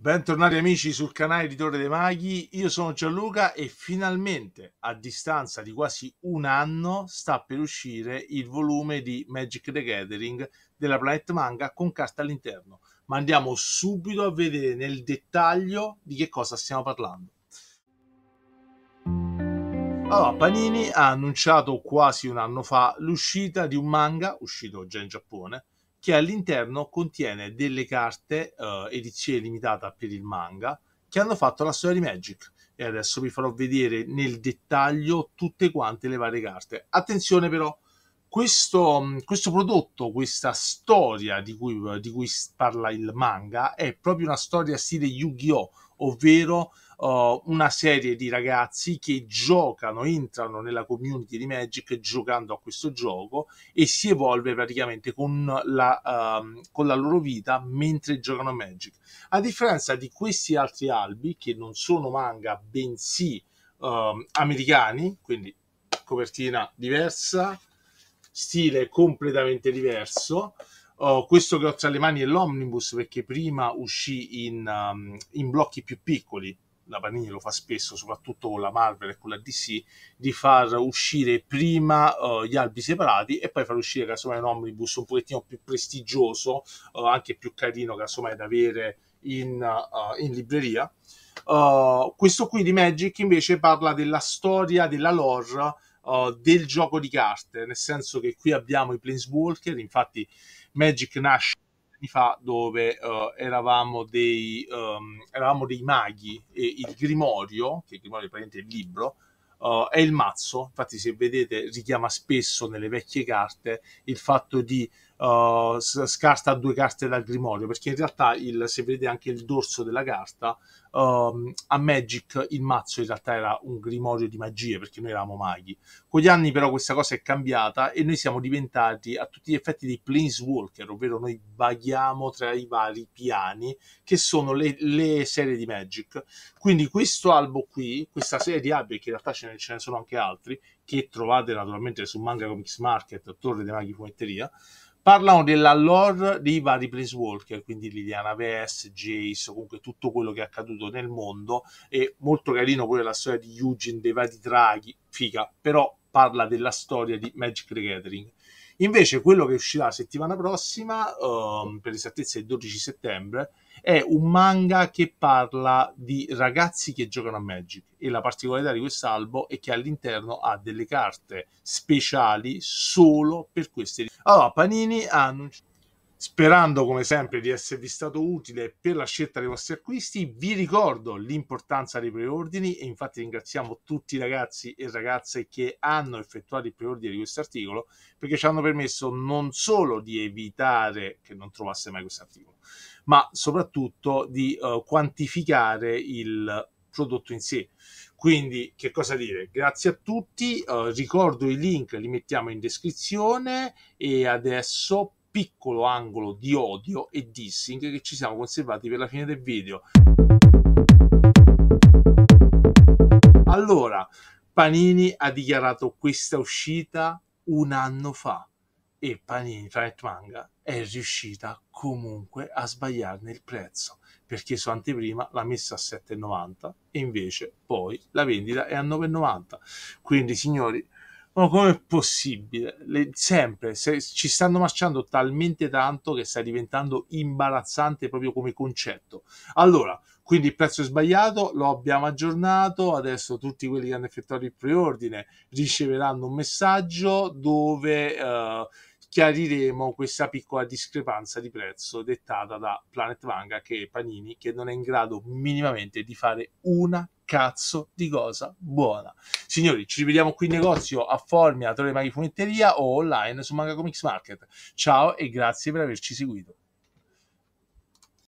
Bentornati amici sul canale di Torre dei Maghi, io sono Gianluca e finalmente a distanza di quasi un anno sta per uscire il volume di Magic the Gathering della Planet Manga con carta all'interno, ma andiamo subito a vedere nel dettaglio di che cosa stiamo parlando. Allora, Panini ha annunciato quasi un anno fa l'uscita di un manga, uscito già in Giappone, che all'interno contiene delle carte eh, edizione limitata per il manga che hanno fatto la storia di Magic e adesso vi farò vedere nel dettaglio tutte quante le varie carte. Attenzione però, questo, mm, questo, prodotto, questa storia di cui, di cui, parla il manga è proprio una storia stile Yu-Gi-Oh! ovvero uh, una serie di ragazzi che giocano, entrano nella community di Magic giocando a questo gioco e si evolve praticamente con la, uh, con la loro vita mentre giocano a Magic. A differenza di questi altri albi che non sono manga bensì uh, americani, quindi copertina diversa, stile completamente diverso. Oh, questo che ho tra le mani è l'omnibus perché prima uscì in, um, in blocchi più piccoli la Panini lo fa spesso, soprattutto con la Marvel e con la DC, di far uscire prima uh, gli albi separati e poi far uscire casomai un omnibus un pochettino più prestigioso, uh, anche più carino casomai da avere in, uh, in libreria. Uh, questo qui di Magic invece parla della storia, della lore uh, del gioco di carte, nel senso che qui abbiamo i Planeswalker, infatti Magic nasce anni fa dove eravamo dei, um, eravamo, dei, maghi e il Grimorio, che il Grimorio è il libro, Uh, è il mazzo. Infatti, se vedete, richiama spesso nelle vecchie carte il fatto di uh, scasta due carte dal grimorio, perché in realtà il, se vedete anche il dorso della carta, uh, a Magic il mazzo in realtà era un grimorio di magie, perché noi eravamo maghi. Con gli anni però questa cosa è cambiata e noi siamo diventati a tutti gli effetti dei Planeswalker, ovvero noi vaghiamo tra i vari piani, che sono le, le serie di Magic. Quindi questo albo qui, questa serie di albi, che in realtà ce ne, ce ne sono anche altri, che trovate naturalmente su Manga Comics Market, Torre dei Maghi Fumetteria, parlano della lore dei vari Place Walker, quindi Liliana Vess, Jace, comunque tutto quello che è accaduto nel mondo. E molto carino pure la storia di Eugene, dei vari draghi, figa, però parla della storia di Magic the Gathering Invece quello che uscirà la settimana prossima, um, per esattezza il 12 settembre, è un manga che parla di ragazzi che giocano a Magic e la particolarità di quest'albo è che all'interno ha delle carte speciali solo per queste. Allora, Panini ha annunciato Sperando come sempre di esservi stato utile per la scelta dei vostri acquisti, vi ricordo l'importanza dei preordini e infatti ringraziamo tutti i ragazzi e ragazze che hanno effettuato i preordini di questo articolo perché ci hanno permesso non solo di evitare che non trovasse mai questo articolo, ma soprattutto di uh, quantificare il prodotto in sé. Quindi, che cosa dire? Grazie a tutti, uh, ricordo i link, li mettiamo in descrizione e adesso piccolo angolo di odio e dissing che ci siamo conservati per la fine del video. Allora, Panini ha dichiarato questa uscita un anno fa e Panini Planet Manga è riuscita comunque a sbagliarne il prezzo perché su anteprima l'ha messa a 7,90 e invece poi la vendita è a 9,90 quindi signori ma com'è possibile? Le, sempre se, ci stanno marciando talmente tanto che sta diventando imbarazzante proprio come concetto. Allora, quindi il prezzo è sbagliato, lo abbiamo aggiornato, adesso tutti quelli che hanno effettuato il preordine riceveranno un messaggio dove eh, chiariremo questa piccola discrepanza di prezzo dettata da Planet Manga che è Panini che non è in grado minimamente di fare una cazzo di cosa buona. Signori, ci rivediamo qui in negozio a Formia, Torre Maghi Fumetteria o online su Manga Comics Market. Ciao e grazie per averci seguito.